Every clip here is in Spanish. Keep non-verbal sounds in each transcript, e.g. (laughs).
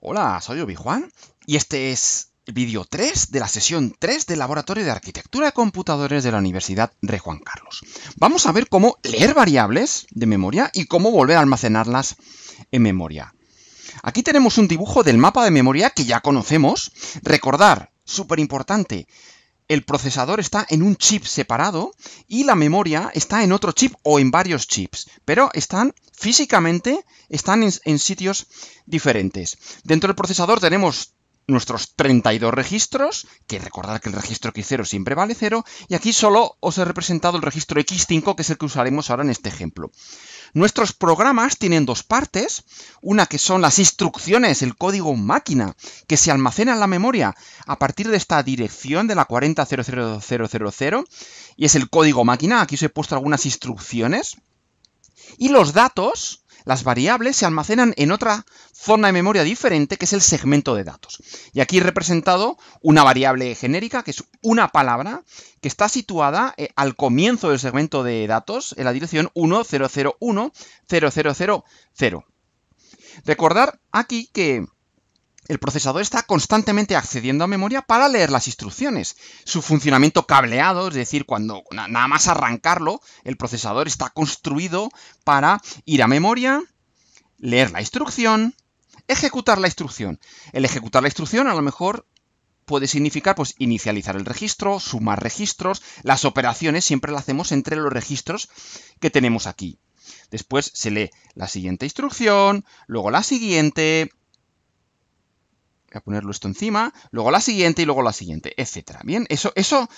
Hola, soy Obi-Juan y este es el vídeo 3 de la sesión 3 del Laboratorio de Arquitectura de Computadores de la Universidad de Juan Carlos. Vamos a ver cómo leer variables de memoria y cómo volver a almacenarlas en memoria. Aquí tenemos un dibujo del mapa de memoria que ya conocemos. Recordar, súper importante, el procesador está en un chip separado y la memoria está en otro chip o en varios chips, pero están físicamente, están en, en sitios diferentes. Dentro del procesador tenemos nuestros 32 registros, que recordar que el registro X0 siempre vale 0, y aquí solo os he representado el registro X5, que es el que usaremos ahora en este ejemplo. Nuestros programas tienen dos partes, una que son las instrucciones, el código máquina, que se almacena en la memoria a partir de esta dirección de la 40.00000, y es el código máquina, aquí os he puesto algunas instrucciones, y los datos las variables se almacenan en otra zona de memoria diferente, que es el segmento de datos. Y aquí he representado una variable genérica, que es una palabra, que está situada eh, al comienzo del segmento de datos, en la dirección 10010000. Recordar aquí que el procesador está constantemente accediendo a memoria para leer las instrucciones. Su funcionamiento cableado, es decir, cuando nada más arrancarlo, el procesador está construido para ir a memoria, leer la instrucción, ejecutar la instrucción. El ejecutar la instrucción a lo mejor puede significar pues inicializar el registro, sumar registros, las operaciones siempre las hacemos entre los registros que tenemos aquí. Después se lee la siguiente instrucción, luego la siguiente, a ponerlo esto encima, luego la siguiente y luego la siguiente, etcétera. Bien, eso, eso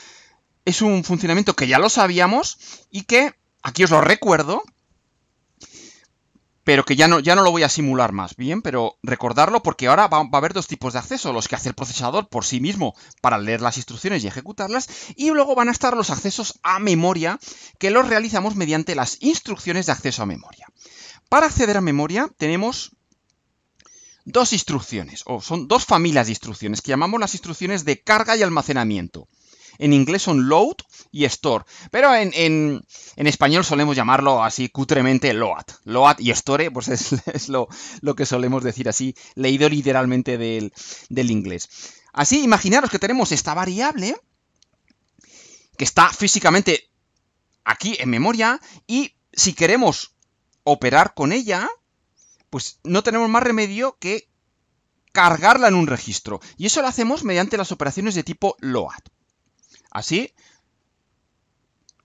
es un funcionamiento que ya lo sabíamos y que aquí os lo recuerdo, pero que ya no, ya no lo voy a simular más, bien, pero recordarlo porque ahora va, a haber dos tipos de acceso, los que hace el procesador por sí mismo para leer las instrucciones y ejecutarlas, y luego van a estar los accesos a memoria, que los realizamos mediante las instrucciones de acceso a memoria. Para acceder a memoria tenemos dos instrucciones, o son dos familias de instrucciones, que llamamos las instrucciones de carga y almacenamiento. En inglés son load y store, pero en, en, en español solemos llamarlo así cutremente load. Load y store, pues es, (laughs) es lo, que solemos decir así, leído literalmente del, del inglés. Así, imaginaros que tenemos esta variable que está físicamente aquí en memoria y si queremos operar con ella, pues no tenemos más remedio que cargarla en un registro. Y eso lo hacemos mediante las operaciones de tipo LOAD. Así,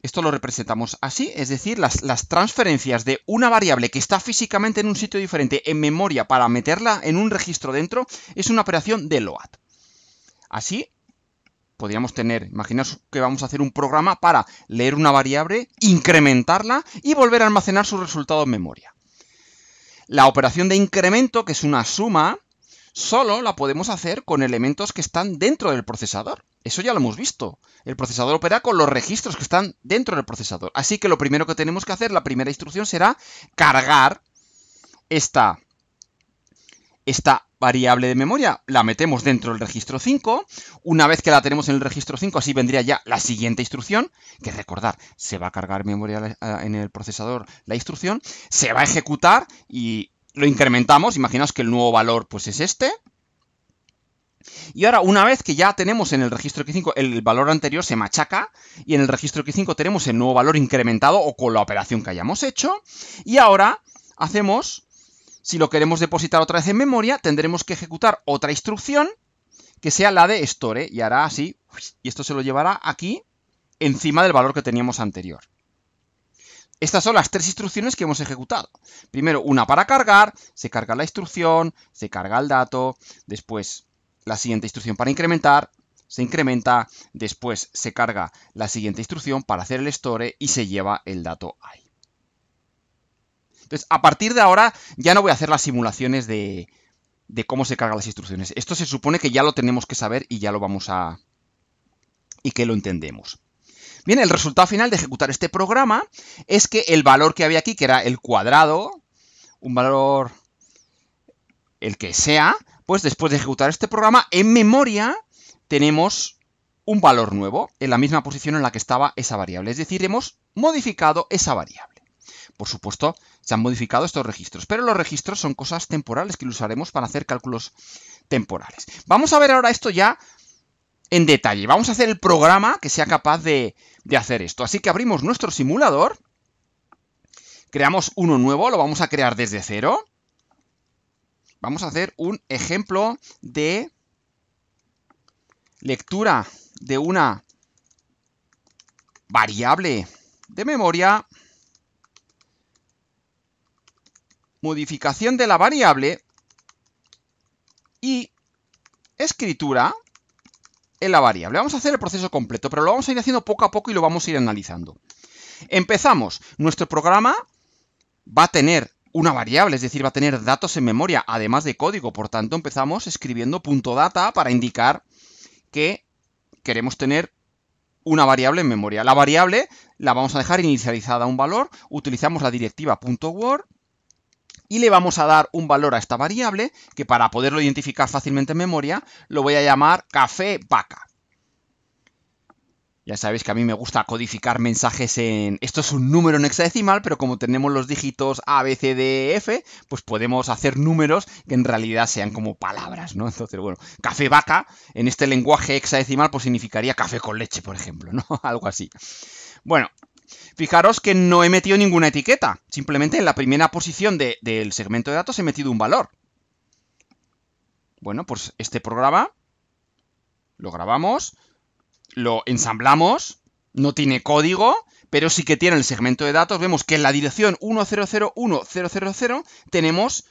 esto lo representamos así, es decir, las, transferencias de una variable que está físicamente en un sitio diferente en memoria para meterla en un registro dentro es una operación de LOAD. Así, podríamos tener, imaginaos que vamos a hacer un programa para leer una variable, incrementarla y volver a almacenar su resultado en memoria. La operación de incremento, que es una suma, solo la podemos hacer con elementos que están dentro del procesador. Eso ya lo hemos visto. El procesador opera con los registros que están dentro del procesador. Así que lo primero que tenemos que hacer, la primera instrucción será cargar esta, esta variable de memoria la metemos dentro del registro 5. Una vez que la tenemos en el registro 5, así vendría ya la siguiente instrucción, que recordar, se va a cargar memoria eh, en el procesador la instrucción, se va a ejecutar y lo incrementamos. Imaginaos que el nuevo valor pues es este. Y ahora, una vez que ya tenemos en el registro X5 el valor anterior se machaca y en el registro X5 tenemos el nuevo valor incrementado o con la operación que hayamos hecho. Y ahora hacemos si lo queremos depositar otra vez en memoria, tendremos que ejecutar otra instrucción que sea la de store ¿eh? y hará así, y esto se lo llevará aquí encima del valor que teníamos anterior. Estas son las tres instrucciones que hemos ejecutado. Primero una para cargar, se carga la instrucción, se carga el dato, después la siguiente instrucción para incrementar, se incrementa, después se carga la siguiente instrucción para hacer el store y se lleva el dato ahí. Entonces, a partir de ahora ya no voy a hacer las simulaciones de, de cómo se cargan las instrucciones. Esto se supone que ya lo tenemos que saber y ya lo vamos a... y que lo entendemos. Bien, el resultado final de ejecutar este programa es que el valor que había aquí, que era el cuadrado, un valor el que sea, pues después de ejecutar este programa, en memoria tenemos un valor nuevo en la misma posición en la que estaba esa variable. Es decir, hemos modificado esa variable. Por supuesto, se han modificado estos registros, pero los registros son cosas temporales que usaremos para hacer cálculos temporales. Vamos a ver ahora esto ya en detalle. Vamos a hacer el programa que sea capaz de, de hacer esto. Así que abrimos nuestro simulador, creamos uno nuevo, lo vamos a crear desde cero. Vamos a hacer un ejemplo de lectura de una variable de memoria modificación de la variable y escritura en la variable. Vamos a hacer el proceso completo, pero lo vamos a ir haciendo poco a poco y lo vamos a ir analizando. Empezamos. Nuestro programa va a tener una variable, es decir, va a tener datos en memoria, además de código. Por tanto, empezamos escribiendo .data para indicar que queremos tener una variable en memoria. La variable la vamos a dejar inicializada a un valor, utilizamos la directiva .word y le vamos a dar un valor a esta variable que para poderlo identificar fácilmente en memoria lo voy a llamar café vaca. Ya sabéis que a mí me gusta codificar mensajes en... Esto es un número en hexadecimal, pero como tenemos los dígitos A, B, C, D, F, pues podemos hacer números que en realidad sean como palabras, ¿no? Entonces, bueno, café vaca, en este lenguaje hexadecimal, pues significaría café con leche, por ejemplo, ¿no? (laughs) Algo así. Bueno, Fijaros que no he metido ninguna etiqueta. Simplemente en la primera posición del segmento de datos he metido un valor. Bueno, pues este programa lo grabamos, lo ensamblamos, no tiene código, pero sí que tiene el segmento de datos. Vemos que en la dirección 1001000 tenemos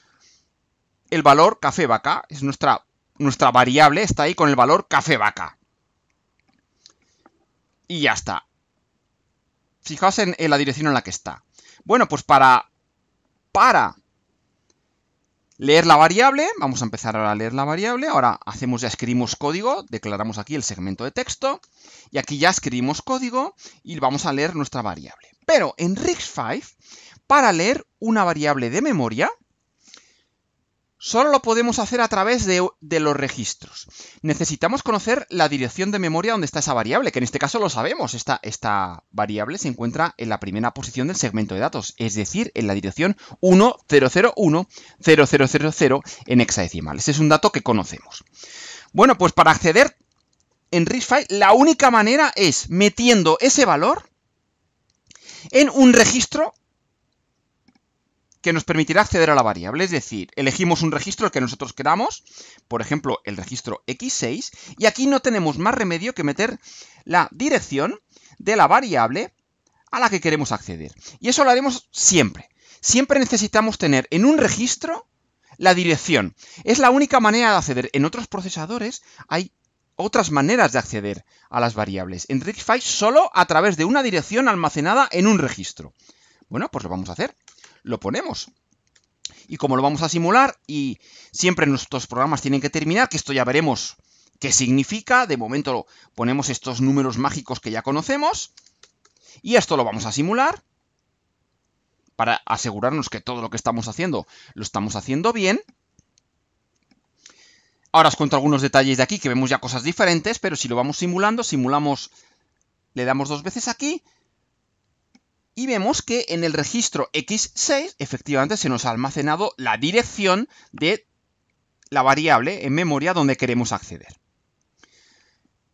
el valor café vaca. Es nuestra, nuestra variable, está ahí con el valor café vaca. Y ya está. Fijaos en, la dirección en la que está. Bueno, pues para, para leer la variable, vamos a empezar a leer la variable, ahora hacemos ya escribimos código, declaramos aquí el segmento de texto, y aquí ya escribimos código y vamos a leer nuestra variable. Pero en rigs 5 para leer una variable de memoria, Solo lo podemos hacer a través de, los registros. Necesitamos conocer la dirección de memoria donde está esa variable, que en este caso lo sabemos. Esta, variable se encuentra en la primera posición del segmento de datos, es decir, en la dirección 10010000 en hexadecimal. Ese es un dato que conocemos. Bueno, pues para acceder en risc la única manera es metiendo ese valor en un registro que nos permitirá acceder a la variable, es decir, elegimos un registro que nosotros queramos, por ejemplo, el registro x6, y aquí no tenemos más remedio que meter la dirección de la variable a la que queremos acceder. Y eso lo haremos siempre. Siempre necesitamos tener en un registro la dirección. Es la única manera de acceder. En otros procesadores hay otras maneras de acceder a las variables. En risc solo a través de una dirección almacenada en un registro. Bueno, pues lo vamos a hacer lo ponemos. Y como lo vamos a simular, y siempre nuestros programas tienen que terminar, que esto ya veremos qué significa. De momento ponemos estos números mágicos que ya conocemos. Y esto lo vamos a simular para asegurarnos que todo lo que estamos haciendo lo estamos haciendo bien. Ahora os cuento algunos detalles de aquí que vemos ya cosas diferentes, pero si lo vamos simulando, simulamos, le damos dos veces aquí, y vemos que en el registro X6 efectivamente se nos ha almacenado la dirección de la variable en memoria donde queremos acceder.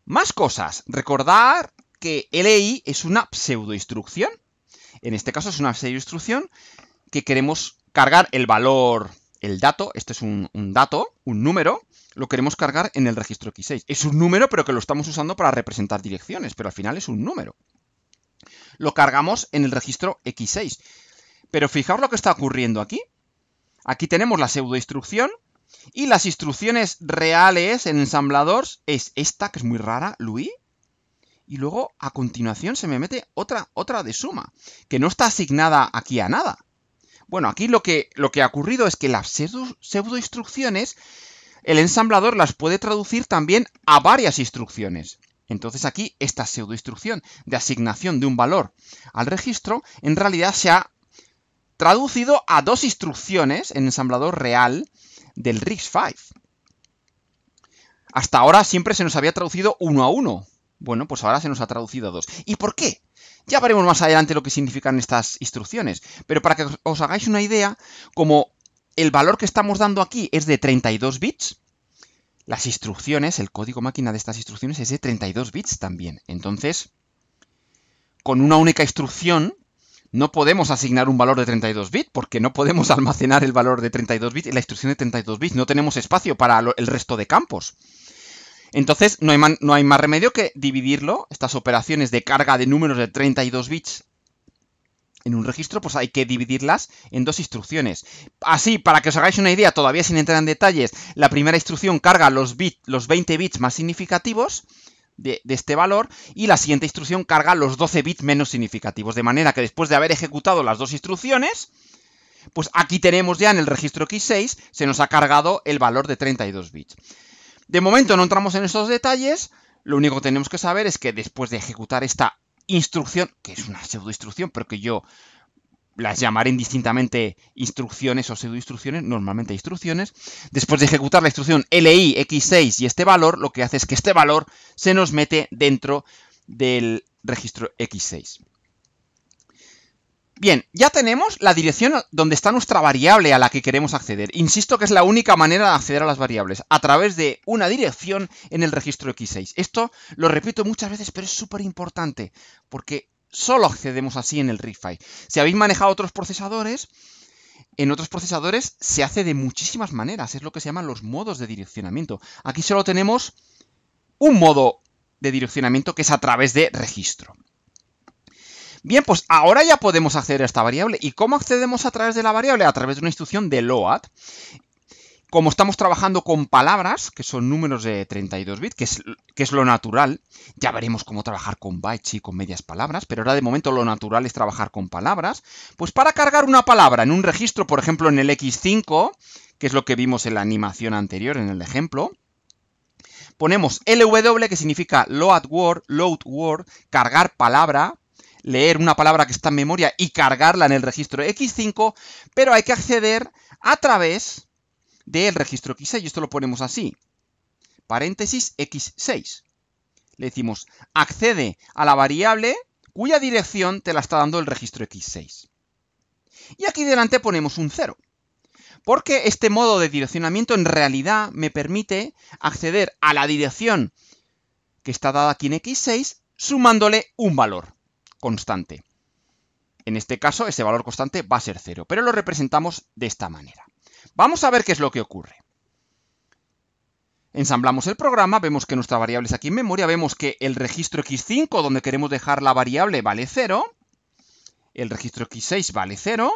Más cosas. Recordar que LI es una pseudoinstrucción. En este caso es una pseudoinstrucción que queremos cargar el valor, el dato, este es un, un dato, un número, lo queremos cargar en el registro X6. Es un número, pero que lo estamos usando para representar direcciones, pero al final es un número lo cargamos en el registro X6. Pero fijaos lo que está ocurriendo aquí. Aquí tenemos la pseudo instrucción y las instrucciones reales en ensamblador es esta, que es muy rara, Lui. Y luego, a continuación, se me mete otra, otra de suma, que no está asignada aquí a nada. Bueno, aquí lo que, lo que ha ocurrido es que las pseudo instrucciones, el ensamblador las puede traducir también a varias instrucciones. Entonces aquí esta pseudo-instrucción de asignación de un valor al registro en realidad se ha traducido a dos instrucciones en ensamblador real del RISC-V. Hasta ahora siempre se nos había traducido uno a uno. Bueno, pues ahora se nos ha traducido a dos. ¿Y por qué? Ya veremos más adelante lo que significan estas instrucciones. Pero para que os hagáis una idea, como el valor que estamos dando aquí es de 32 bits, las instrucciones, el código máquina de estas instrucciones es de 32 bits también. Entonces, con una única instrucción no podemos asignar un valor de 32 bits porque no podemos (laughs) almacenar el valor de 32 bits en la instrucción de 32 bits. No tenemos espacio para el resto de campos. Entonces no hay, no hay, más remedio que dividirlo, estas operaciones de carga de números de 32 bits en un registro, pues hay que dividirlas en dos instrucciones. Así, para que os hagáis una idea, todavía sin entrar en detalles, la primera instrucción carga los, los 20 bits más significativos de, este valor y la siguiente instrucción carga los 12 bits menos significativos. De manera que después de haber ejecutado las dos instrucciones, pues aquí tenemos ya en el registro X6, se nos ha cargado el valor de 32 bits. De momento no entramos en esos detalles, lo único que tenemos que saber es que después de ejecutar esta instrucción, que es una instrucción, pero que yo las llamaré indistintamente instrucciones o pseudo instrucciones, normalmente instrucciones. Después de ejecutar la instrucción li, x6 y este valor, lo que hace es que este valor se nos mete dentro del registro x6. Bien, ya tenemos la dirección donde está nuestra variable a la que queremos acceder. Insisto que es la única manera de acceder a las variables, a través de una dirección en el registro X6. Esto lo repito muchas veces, pero es súper importante, porque solo accedemos así en el RIFI. Si habéis manejado otros procesadores, en otros procesadores se hace de muchísimas maneras, es lo que se llaman los modos de direccionamiento. Aquí solo tenemos un modo de direccionamiento que es a través de registro. Bien, pues ahora ya podemos acceder a esta variable. ¿Y cómo accedemos a través de la variable? A través de una instrucción de load. Como estamos trabajando con palabras, que son números de 32 bits, que es, que es lo natural, ya veremos cómo trabajar con bytes y con medias palabras, pero ahora de momento lo natural es trabajar con palabras, pues para cargar una palabra en un registro, por ejemplo en el X5, que es lo que vimos en la animación anterior, en el ejemplo, ponemos LW, que significa load word, load word, cargar palabra, leer una palabra que está en memoria y cargarla en el registro X5, pero hay que acceder a través del registro X6. Esto lo ponemos así. Paréntesis X6. Le decimos, accede a la variable cuya dirección te la está dando el registro X6. Y aquí delante ponemos un 0. Porque este modo de direccionamiento en realidad me permite acceder a la dirección que está dada aquí en X6 sumándole un valor constante. En este caso, ese valor constante va a ser 0, pero lo representamos de esta manera. Vamos a ver qué es lo que ocurre. Ensamblamos el programa, vemos que nuestra variable es aquí en memoria, vemos que el registro x5, donde queremos dejar la variable, vale 0, el registro x6 vale 0,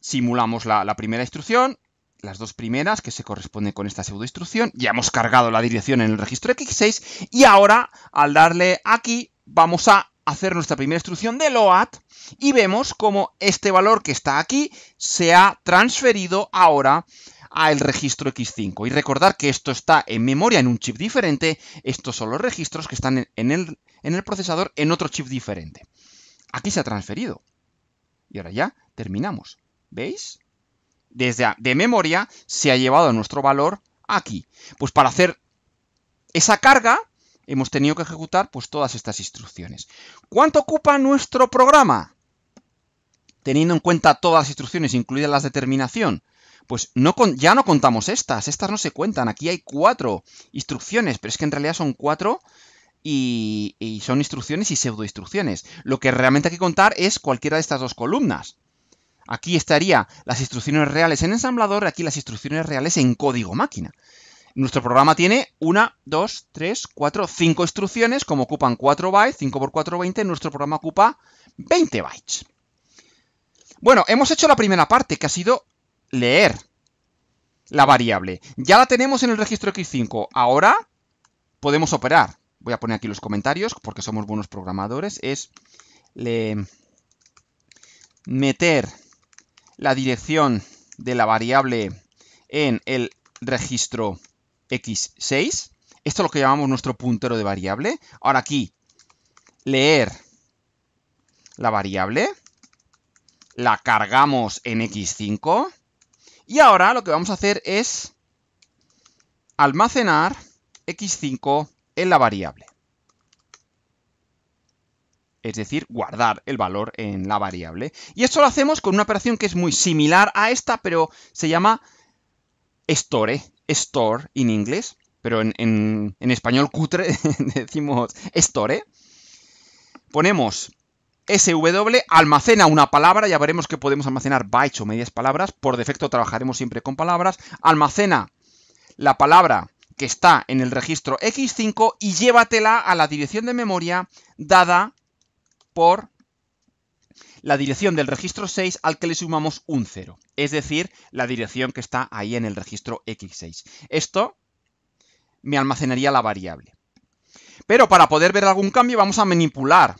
simulamos la, primera instrucción, las dos primeras que se corresponden con esta pseudo instrucción, ya hemos cargado la dirección en el registro x6 y ahora al darle aquí vamos a hacer nuestra primera instrucción de load y vemos cómo este valor que está aquí se ha transferido ahora al registro X5. Y recordar que esto está en memoria en un chip diferente, estos son los registros que están en el, en el procesador en otro chip diferente. Aquí se ha transferido. Y ahora ya terminamos. ¿Veis? Desde de memoria se ha llevado nuestro valor aquí. Pues para hacer esa carga hemos tenido que ejecutar pues, todas estas instrucciones. ¿Cuánto ocupa nuestro programa? Teniendo en cuenta todas las instrucciones, incluidas las de terminación, pues no ya no contamos estas, estas no se cuentan, aquí hay cuatro instrucciones, pero es que en realidad son cuatro y, son instrucciones y pseudo instrucciones. Lo que realmente hay que contar es cualquiera de estas dos columnas. Aquí estaría las instrucciones reales en ensamblador, y aquí las instrucciones reales en código máquina. Nuestro programa tiene una, dos, tres, cuatro, cinco instrucciones, como ocupan 4 bytes, 5 por 4, 20, nuestro programa ocupa 20 bytes. Bueno, hemos hecho la primera parte, que ha sido leer la variable. Ya la tenemos en el registro X5. Ahora podemos operar. Voy a poner aquí los comentarios, porque somos buenos programadores. Es meter la dirección de la variable en el registro x6. Esto es lo que llamamos nuestro puntero de variable. Ahora aquí, leer la variable, la cargamos en x5 y ahora lo que vamos a hacer es almacenar x5 en la variable. Es decir, guardar el valor en la variable. Y esto lo hacemos con una operación que es muy similar a esta, pero se llama store, store en inglés, pero en, en español cutre (laughs) decimos store. Ponemos SW almacena una palabra, ya veremos que podemos almacenar bytes o medias palabras, por defecto trabajaremos siempre con palabras, almacena la palabra que está en el registro X5 y llévatela a la dirección de memoria dada por la dirección del registro 6 al que le sumamos un 0, es decir, la dirección que está ahí en el registro x6. Esto me almacenaría la variable. Pero para poder ver algún cambio vamos a manipular.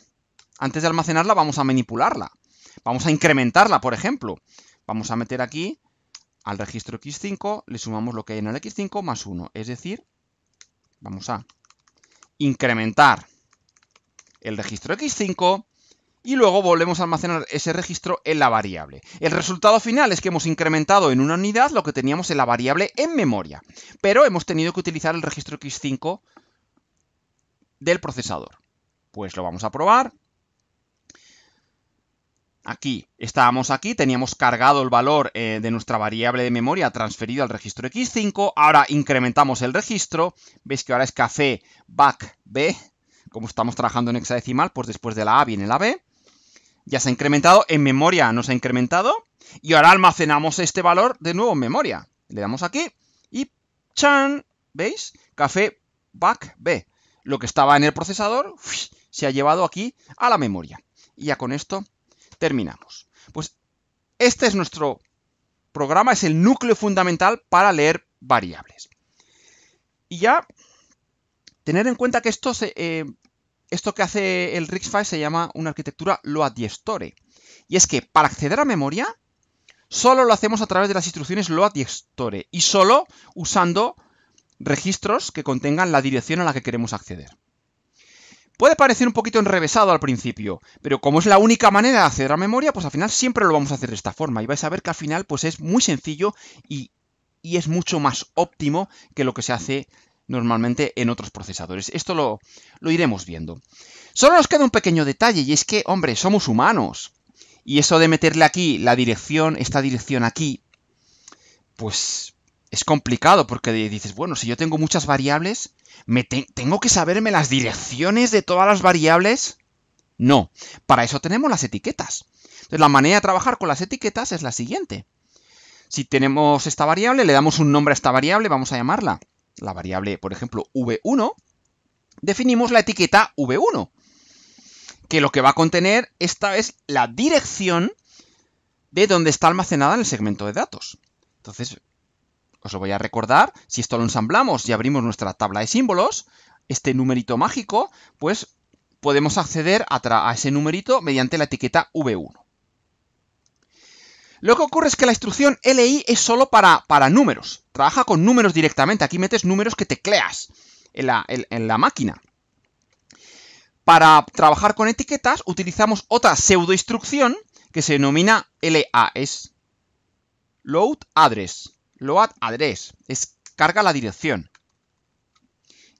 Antes de almacenarla vamos a manipularla. Vamos a incrementarla, por ejemplo. Vamos a meter aquí al registro x5, le sumamos lo que hay en el x5 más 1. Es decir, vamos a incrementar el registro x5 y luego volvemos a almacenar ese registro en la variable. El resultado final es que hemos incrementado en una unidad lo que teníamos en la variable en memoria, pero hemos tenido que utilizar el registro X5 del procesador. Pues lo vamos a probar. Aquí estábamos aquí, teníamos cargado el valor eh, de nuestra variable de memoria transferido al registro X5, ahora incrementamos el registro, veis que ahora es café back B, como estamos trabajando en hexadecimal, pues después de la A viene la B, ya se ha incrementado, en memoria nos ha incrementado, y ahora almacenamos este valor de nuevo en memoria. Le damos aquí y ¡chan! ¿Veis? Café back B. Lo que estaba en el procesador se ha llevado aquí a la memoria. Y ya con esto terminamos. Pues este es nuestro programa, es el núcleo fundamental para leer variables. Y ya tener en cuenta que esto se, eh, esto que hace el RISC-V se llama una arquitectura load store. Y es que para acceder a memoria, solo lo hacemos a través de las instrucciones load store, y solo usando registros que contengan la dirección a la que queremos acceder. Puede parecer un poquito enrevesado al principio, pero como es la única manera de acceder a memoria, pues al final siempre lo vamos a hacer de esta forma. Y vais a ver que al final pues es muy sencillo y, y es mucho más óptimo que lo que se hace normalmente en otros procesadores. Esto lo, iremos viendo. Solo nos queda un pequeño detalle y es que, hombre, somos humanos. Y eso de meterle aquí la dirección, esta dirección aquí, pues es complicado porque dices, bueno, si yo tengo muchas variables, ¿me ¿tengo que saberme las direcciones de todas las variables? No, para eso tenemos las etiquetas. Entonces la manera de trabajar con las etiquetas es la siguiente. Si tenemos esta variable, le damos un nombre a esta variable, vamos a llamarla la variable, por ejemplo, v1, definimos la etiqueta v1, que lo que va a contener esta es la dirección de donde está almacenada en el segmento de datos. Entonces, os lo voy a recordar, si esto lo ensamblamos y abrimos nuestra tabla de símbolos, este numerito mágico, pues podemos acceder a, a ese numerito mediante la etiqueta v1. Lo que ocurre es que la instrucción LI es solo para, para números. Trabaja con números directamente. Aquí metes números que tecleas en la, en, la máquina. Para trabajar con etiquetas utilizamos otra pseudo instrucción que se denomina Es Load address. Load address. Es carga la dirección.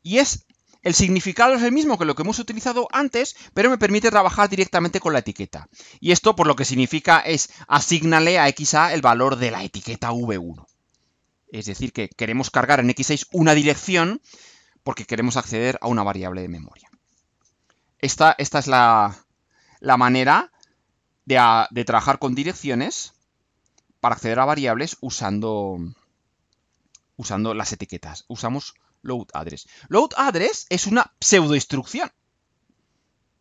Y es el significado es el mismo que lo que hemos utilizado antes, pero me permite trabajar directamente con la etiqueta. Y esto por lo que significa es asignale a XA el valor de la etiqueta V1. Es decir, que queremos cargar en X6 una dirección porque queremos acceder a una variable de memoria. Esta, es la, manera de, trabajar con direcciones para acceder a variables usando, usando las etiquetas. Usamos load address. Load address es una pseudoinstrucción.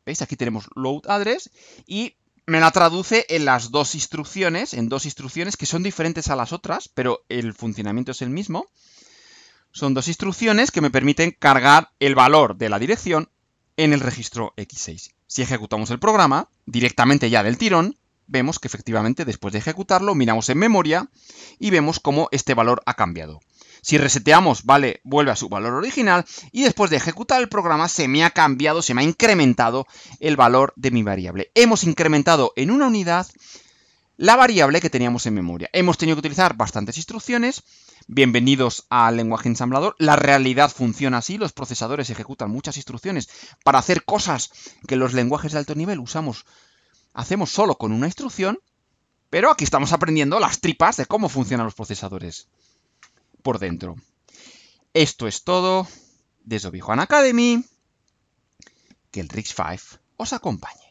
¿Veis? Aquí tenemos load address y me la traduce en las dos instrucciones, en dos instrucciones que son diferentes a las otras, pero el funcionamiento es el mismo. Son dos instrucciones que me permiten cargar el valor de la dirección en el registro X6. Si ejecutamos el programa, directamente ya del tirón, vemos que efectivamente después de ejecutarlo miramos en memoria y vemos cómo este valor ha cambiado. Si reseteamos, vale, vuelve a su valor original y después de ejecutar el programa se me ha cambiado, se me ha incrementado el valor de mi variable. Hemos incrementado en una unidad la variable que teníamos en memoria. Hemos tenido que utilizar bastantes instrucciones. Bienvenidos al lenguaje ensamblador. La realidad funciona así. Los procesadores ejecutan muchas instrucciones para hacer cosas que los lenguajes de alto nivel usamos, hacemos solo con una instrucción. Pero aquí estamos aprendiendo las tripas de cómo funcionan los procesadores por dentro. Esto es todo desde Obi Academy. Que el Rix 5 os acompañe.